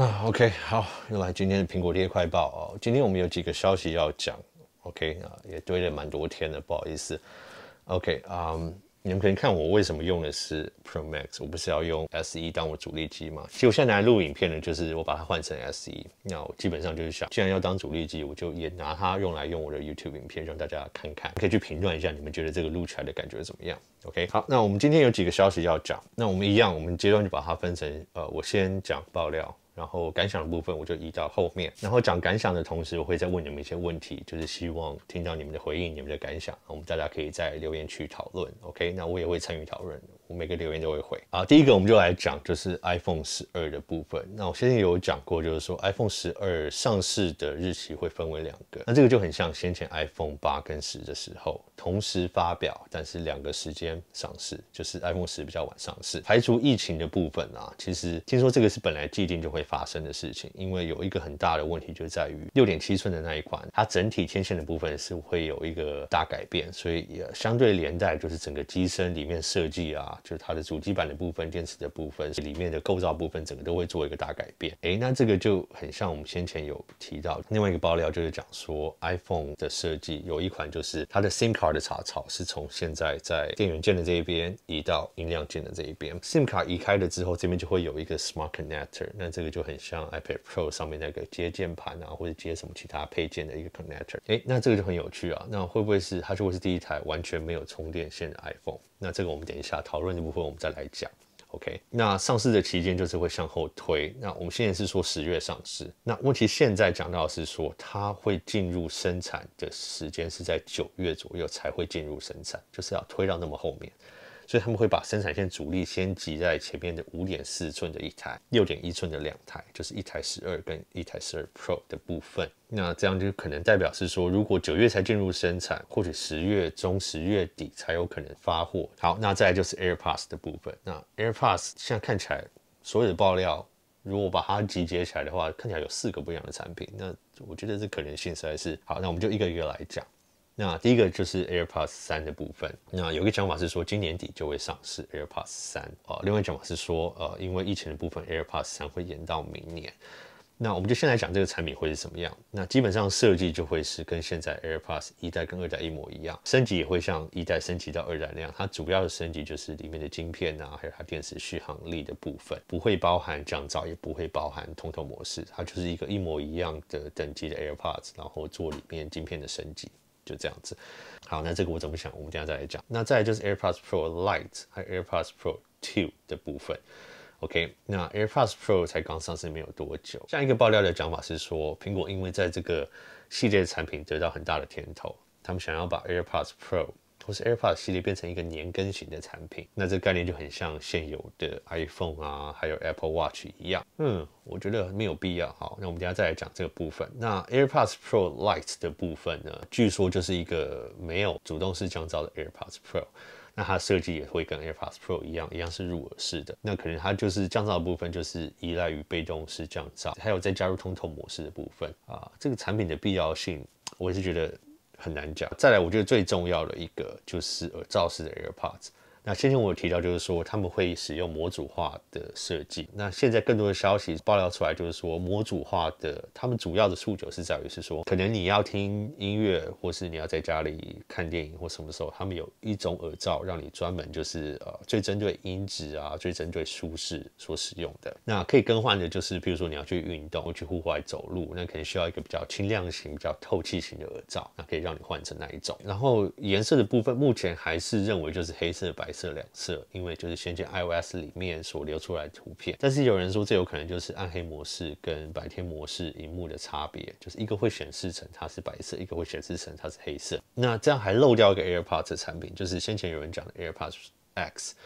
啊，OK，好，又来今天的苹果贴快报哦。今天我们有几个消息要讲，OK 啊，也堆了蛮多天了，不好意思，OK 啊，你们可能看我为什么用的是 Pro Max，我不是要用 S e 当我主力机嘛？其实我现在来录影片呢，就是我把它换成 S e 那我基本上就是想，既然要当主力机，我就也拿它用来用我的 YouTube 影片，让大家看看，可以去评断一下，你们觉得这个录出来的感觉怎么样？OK，好，那我们今天有几个消息要讲，那我们一样，我们阶段就把它分成，呃，我先讲爆料。然后感想的部分，我就移到后面。然后讲感想的同时，我会再问你们一些问题，就是希望听到你们的回应、你们的感想。我们大家可以在留言区讨论，OK？那我也会参与讨论。每个留言都会回啊。第一个我们就来讲，就是 iPhone 十二的部分。那我先前有讲过，就是说 iPhone 十二上市的日期会分为两个。那这个就很像先前 iPhone 八跟十的时候，同时发表，但是两个时间上市，就是 iPhone 十比较晚上市。排除疫情的部分啊，其实听说这个是本来既定就会发生的事情，因为有一个很大的问题就在于六点七寸的那一款，它整体天线的部分是会有一个大改变，所以也相对连带就是整个机身里面设计啊。就是它的主机板的部分、电池的部分、里面的构造部分，整个都会做一个大改变。哎，那这个就很像我们先前有提到另外一个爆料，就是讲说 iPhone 的设计有一款，就是它的 SIM 卡的插槽是从现在在电源键的这一边移到音量键的这一边。SIM 卡移开了之后，这边就会有一个 Smart Connector，那这个就很像 iPad Pro 上面那个接键盘啊或者接什么其他配件的一个 Connector。哎，那这个就很有趣啊，那会不会是它就会是第一台完全没有充电线的 iPhone？那这个我们等一下讨论的部分，我们再来讲。OK，那上市的期间就是会向后推。那我们现在是说十月上市，那问题现在讲到是说，它会进入生产的时间是在九月左右才会进入生产，就是要推到那么后面。所以他们会把生产线主力先集在前面的五点四寸的一台，六点一寸的两台，就是一台十二跟一台十二 Pro 的部分。那这样就可能代表是说，如果九月才进入生产，或许十月中、十月底才有可能发货。好，那再来就是 AirPods 的部分。那 AirPods 现在看起来所有的爆料，如果把它集结起来的话，看起来有四个不一样的产品。那我觉得这可能性实在是好，那我们就一个一个来讲。那第一个就是 AirPods 三的部分。那有一个讲法是说，今年底就会上市 AirPods 三啊。另外讲法是说，呃，因为疫情的部分，AirPods 三会延到明年。那我们就先来讲这个产品会是什么样。那基本上设计就会是跟现在 AirPods 一代跟二代一模一样，升级也会像一代升级到二代那样。它主要的升级就是里面的晶片啊，还有它电池续航力的部分，不会包含降噪，也不会包含通透模式。它就是一个一模一样的等级的 AirPods，然后做里面晶片的升级。就这样子，好，那这个我怎么想，我们等下再来讲。那再就是 AirPods Pro Light 还 AirPods Pro Two 的部分。OK，那 AirPods Pro 才刚上市没有多久，像一个爆料的讲法是说，苹果因为在这个系列产品得到很大的甜头，他们想要把 AirPods Pro 是 AirPods 系列变成一个年更型的产品，那这个概念就很像现有的 iPhone 啊，还有 Apple Watch 一样。嗯，我觉得没有必要。好，那我们等下再来讲这个部分。那 AirPods Pro Lite 的部分呢，据说就是一个没有主动式降噪的 AirPods Pro，那它设计也会跟 AirPods Pro 一样，一样是入耳式的。那可能它就是降噪的部分就是依赖于被动式降噪，还有再加入通透模式的部分啊。这个产品的必要性，我是觉得。很难讲。再来，我觉得最重要的一个就是耳罩式的 AirPods。那先前我有提到，就是说他们会使用模组化的设计。那现在更多的消息爆料出来，就是说模组化的，他们主要的诉求是在于是说，可能你要听音乐，或是你要在家里看电影或什么时候，他们有一种耳罩让你专门就是呃最针对音质啊，最针对舒适所使用的。那可以更换的就是，比如说你要去运动去户外走路，那可能需要一个比较轻量型、比较透气型的耳罩，那可以让你换成那一种。然后颜色的部分，目前还是认为就是黑色、白。白色两色，因为就是先前 iOS 里面所流出来图片，但是有人说这有可能就是暗黑模式跟白天模式荧幕的差别，就是一个会显示成它是白色，一个会显示成它是黑色。那这样还漏掉一个 AirPods 产品，就是先前有人讲的 AirPods X，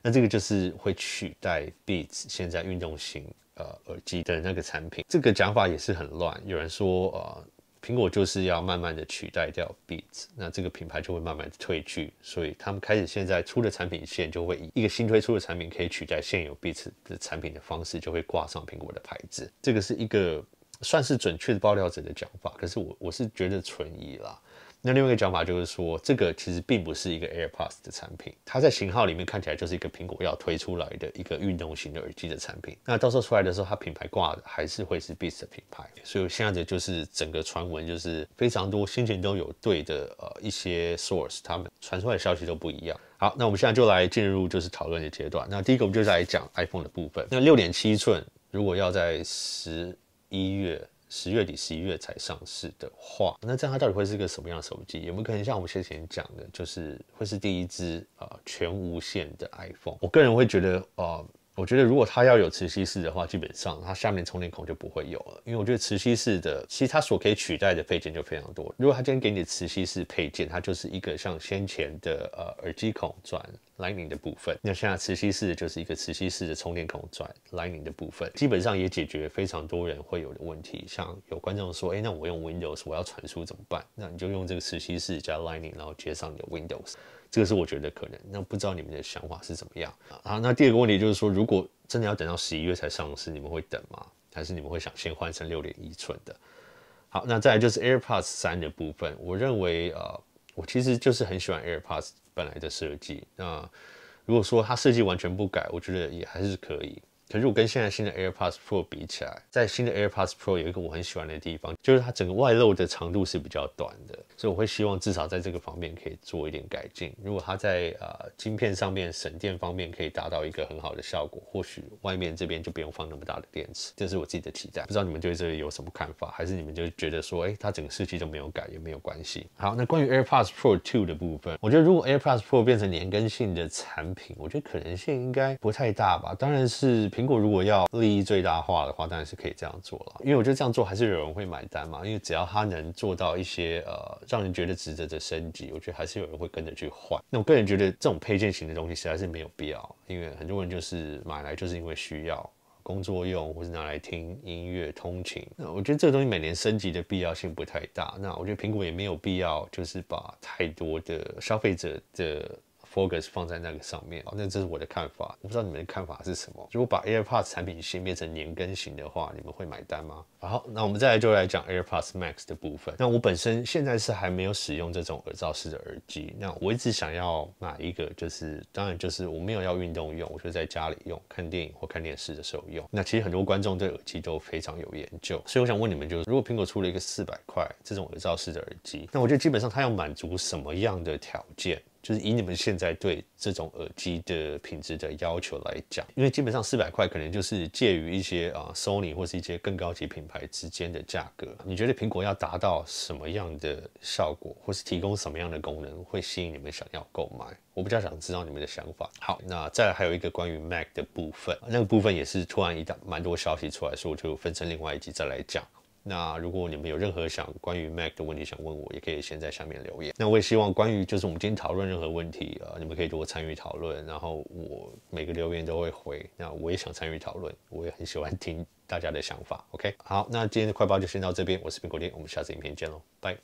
那这个就是会取代 Beats 现在运动型呃耳机的那个产品。这个讲法也是很乱，有人说呃，苹果就是要慢慢的取代掉 Beats，那这个品牌就会慢慢的退去，所以他们开始现在出的产品线就会一个新推出的产品可以取代现有 Beats 的产品的方式，就会挂上苹果的牌子。这个是一个算是准确的爆料者的讲法，可是我我是觉得存疑啦。那另外一个讲法就是说，这个其实并不是一个 AirPods 的产品，它在型号里面看起来就是一个苹果要推出来的一个运动型的耳机的产品。那到时候出来的时候，它品牌挂的还是会是 Beats 的品牌。所以现在的就是整个传闻就是非常多，先前都有对的呃一些 source，他们传出来的消息都不一样。好，那我们现在就来进入就是讨论的阶段。那第一个我们就来讲 iPhone 的部分。那六点七寸如果要在十一月。十月底、十一月才上市的话，那这样它到底会是个什么样的手机？有没有可能像我们先前讲的，就是会是第一只啊全无线的 iPhone？我个人会觉得啊，我觉得如果它要有磁吸式的话，基本上它下面充电孔就不会有了，因为我觉得磁吸式的其实它所可以取代的配件就非常多。如果它今天给你的磁吸式配件，它就是一个像先前的呃耳机孔转。Lightning 的部分，那现在磁吸式就是一个磁吸式的充电口转 Lightning 的部分，基本上也解决非常多人会有的问题。像有观众说，哎，那我用 Windows，我要传输怎么办？那你就用这个磁吸式加 Lightning，然后接上你的 Windows，这个是我觉得可能。那不知道你们的想法是怎么样？好，那第二个问题就是说，如果真的要等到十一月才上市，你们会等吗？还是你们会想先换成六点一寸的？好，那再来就是 AirPods 三的部分，我认为呃，我其实就是很喜欢 AirPods。本来的设计，那如果说它设计完全不改，我觉得也还是可以。可是我跟现在新的 AirPods Pro 比起来，在新的 AirPods Pro 有一个我很喜欢的地方，就是它整个外露的长度是比较短的。所以我会希望至少在这个方面可以做一点改进。如果它在呃晶片上面省电方面可以达到一个很好的效果，或许外面这边就不用放那么大的电池。这是我自己的期待。不知道你们对这个有什么看法，还是你们就觉得说，哎，它整个设计都没有改也没有关系。好，那关于 AirPods Pro 2的部分，我觉得如果 AirPods Pro 变成年更性的产品，我觉得可能性应该不太大吧。当然是苹果如果要利益最大化的话，当然是可以这样做了。因为我觉得这样做还是有人会买单嘛。因为只要它能做到一些呃。让人觉得值得的升级，我觉得还是有人会跟着去换。那我个人觉得这种配件型的东西实在是没有必要，因为很多人就是买来就是因为需要工作用，或是拿来听音乐、通勤。那我觉得这个东西每年升级的必要性不太大。那我觉得苹果也没有必要，就是把太多的消费者的。focus 放在那个上面那这是我的看法，我不知道你们的看法是什么。如果把 AirPods 产品线变成年更型的话，你们会买单吗？好，那我们再来就来讲 AirPods Max 的部分。那我本身现在是还没有使用这种耳罩式的耳机，那我一直想要买一个，就是当然就是我没有要运动用，我就在家里用看电影或看电视的时候用。那其实很多观众对耳机都非常有研究，所以我想问你们，就是如果苹果出了一个四百块这种耳罩式的耳机，那我觉得基本上它要满足什么样的条件？就是以你们现在对这种耳机的品质的要求来讲，因为基本上四百块可能就是介于一些啊 Sony 或是一些更高级品牌之间的价格。你觉得苹果要达到什么样的效果，或是提供什么样的功能，会吸引你们想要购买？我比较想知道你们的想法。好，那再还有一个关于 Mac 的部分，那个部分也是突然一大蛮多消息出来，所以我就分成另外一集再来讲。那如果你们有任何想关于 Mac 的问题想问我，也可以先在下面留言。那我也希望关于就是我们今天讨论任何问题啊，你们可以多参与讨论，然后我每个留言都会回。那我也想参与讨论，我也很喜欢听大家的想法。OK，好，那今天的快报就先到这边，我是苹果丁，我们下次影片见喽，拜。